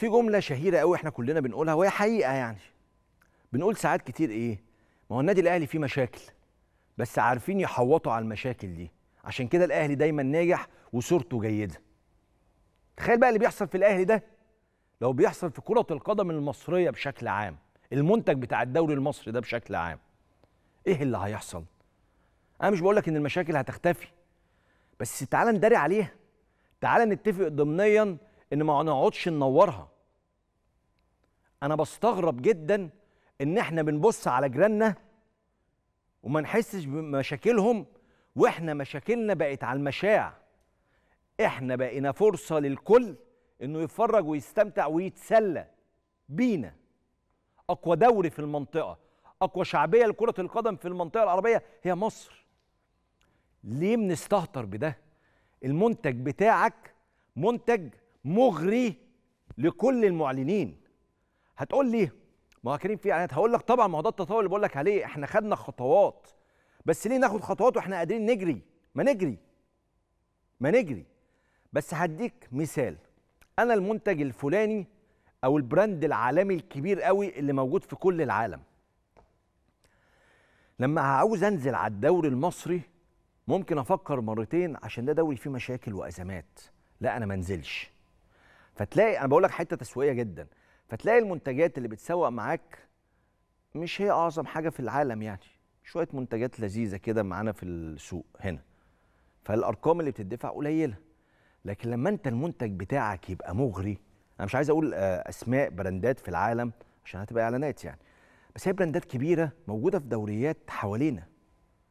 في جمله شهيره قوي احنا كلنا بنقولها وهي حقيقه يعني بنقول ساعات كتير ايه ما هو النادي الاهلي فيه مشاكل بس عارفين يحوطوا على المشاكل دي عشان كده الاهلي دايما ناجح وصورته جيده تخيل بقى اللي بيحصل في الاهلي ده لو بيحصل في كره القدم المصريه بشكل عام المنتج بتاع الدوري المصري ده بشكل عام ايه اللي هيحصل انا مش بقولك ان المشاكل هتختفي بس تعالى نداري عليها تعالى نتفق ضمنيا ان ما نقعدش ننورها انا بستغرب جدا ان احنا بنبص على جيراننا وما نحسش بمشاكلهم واحنا مشاكلنا بقت على المشاع احنا بقينا فرصه للكل انه يتفرج ويستمتع ويتسلى بينا اقوى دوري في المنطقه اقوى شعبيه لكره القدم في المنطقه العربيه هي مصر ليه بنستهتر بده المنتج بتاعك منتج مغري لكل المعلنين هتقول لي ما هو كريم في اعلانات يعني هقول لك طبعا ما هو ده التطور اللي بقول لك عليه احنا خدنا خطوات بس ليه ناخد خطوات واحنا قادرين نجري ما نجري ما نجري بس هديك مثال انا المنتج الفلاني او البراند العالمي الكبير قوي اللي موجود في كل العالم لما عاوز انزل على الدوري المصري ممكن افكر مرتين عشان ده دوري فيه مشاكل وازمات لا انا منزلش فتلاقي انا بقول لك حته تسويقيه جدا فتلاقي المنتجات اللي بتسوق معاك مش هي اعظم حاجه في العالم يعني شويه منتجات لذيذه كده معانا في السوق هنا فالارقام اللي بتدفع قليله لكن لما انت المنتج بتاعك يبقى مغري انا مش عايز اقول آه، اسماء براندات في العالم عشان هتبقى اعلانات يعني بس هي براندات كبيره موجوده في دوريات حوالينا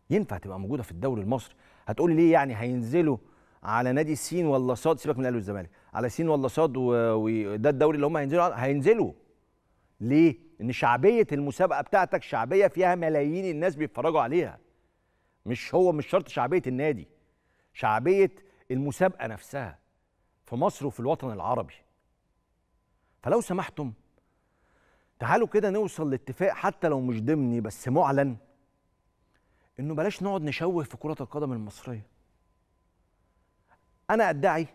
ينفع تبقى موجوده في الدوري المصري هتقول لي ليه يعني هينزلوا على نادي السين ولا صاد سيبك من الاهلي والزمالك على سين ولا صاد وده الدوري اللي هم هينزلوا هينزلوا ليه ان شعبيه المسابقه بتاعتك شعبيه فيها ملايين الناس بيتفرجوا عليها مش هو مش شرط شعبيه النادي شعبيه المسابقه نفسها في مصر وفي الوطن العربي فلو سمحتم تعالوا كده نوصل لاتفاق حتى لو مش ضمني بس معلن انه بلاش نقعد نشوه في كره القدم المصريه انا ادعي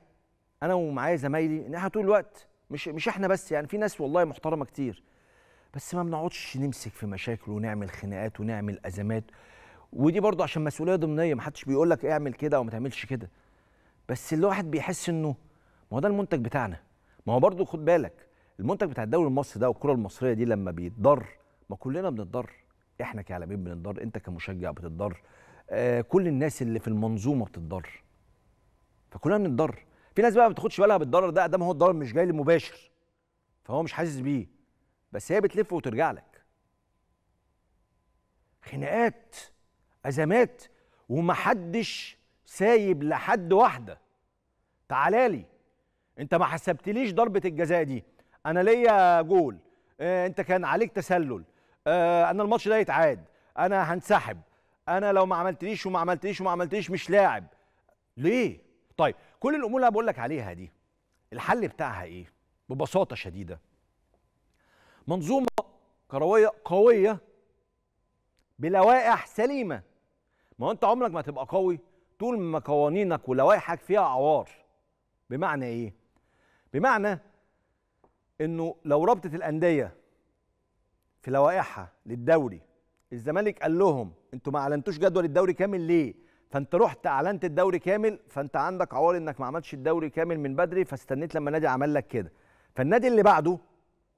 انا ومعايا زمايلي ان احنا طول الوقت مش مش احنا بس يعني في ناس والله محترمه كتير بس ما بنقعدش نمسك في مشاكل ونعمل خناقات ونعمل ازمات ودي برضه عشان مسؤوليه ضمنيه ما حدش بيقول لك اعمل كده وما تعملش كده بس الواحد بيحس انه ما هو ده المنتج بتاعنا ما هو برضه خد بالك المنتج بتاع الدوري المصري ده والكره المصريه دي لما بيتضر ما كلنا بنتضر احنا كاعلاميين بنتضر انت كمشجع بتتضر آه كل الناس اللي في المنظومه بتتضر فكلنا بنتضرر في ناس بقى ما بتاخدش بالها بالضرر ده ده ما هو الضرر مش جاي لي مباشر فهو مش حاسس بيه بس هي بتلف وترجع لك خناقات ازمات ومحدش سايب لحد واحده لي انت ما حسبتليش ضربه الجزاء دي انا ليا جول آه انت كان عليك تسلل آه انا الماتش ده يتعاد انا هنسحب انا لو ما عملتليش وما عملتليش وما عملتليش مش لاعب ليه طيب كل الامور اللي انا بقول لك عليها دي الحل بتاعها ايه ببساطه شديده منظومه كرويه قويه بلوائح سليمه ما هو انت عمرك ما تبقى قوي طول ما قوانينك ولوائحك فيها عوار بمعنى ايه بمعنى انه لو رابطه الانديه في لوائحها للدوري الزمالك قال لهم انتوا ما اعلنتوش جدول الدوري كامل ليه فانت رحت اعلنت الدوري كامل فانت عندك عوار انك ما عملتش الدوري كامل من بدري فاستنيت لما النادي عمل لك كده فالنادي اللي بعده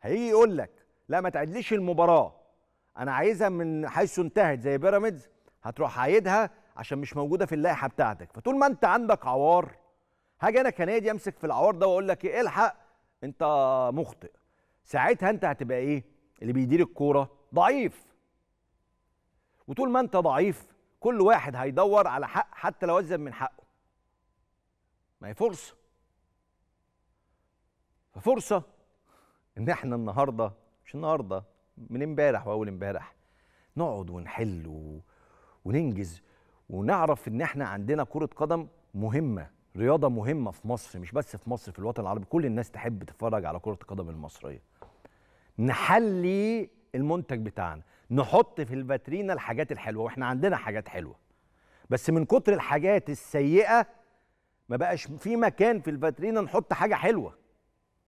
هيجي يقول لك لا ما تعدليش المباراه انا عايزها من حيث انتهت زي بيراميدز هتروح عايدها عشان مش موجوده في اللائحه بتاعتك فطول ما انت عندك عوار هاجي انا كنادي امسك في العوار ده واقول لك ايه الحق انت مخطئ ساعتها انت هتبقى ايه اللي بيدير الكوره ضعيف وطول ما انت ضعيف كل واحد هيدور على حق حتى لو وزن من حقه ما هي فرصه ففرصه ان احنا النهارده مش النهارده من امبارح واول امبارح نقعد ونحل وننجز ونعرف ان احنا عندنا كره قدم مهمه رياضه مهمه في مصر مش بس في مصر في الوطن العربي كل الناس تحب تتفرج على كره القدم المصريه نحلي المنتج بتاعنا نحط في الباترينا الحاجات الحلوه واحنا عندنا حاجات حلوه بس من كتر الحاجات السيئه ما بقاش في مكان في الباترينا نحط حاجه حلوه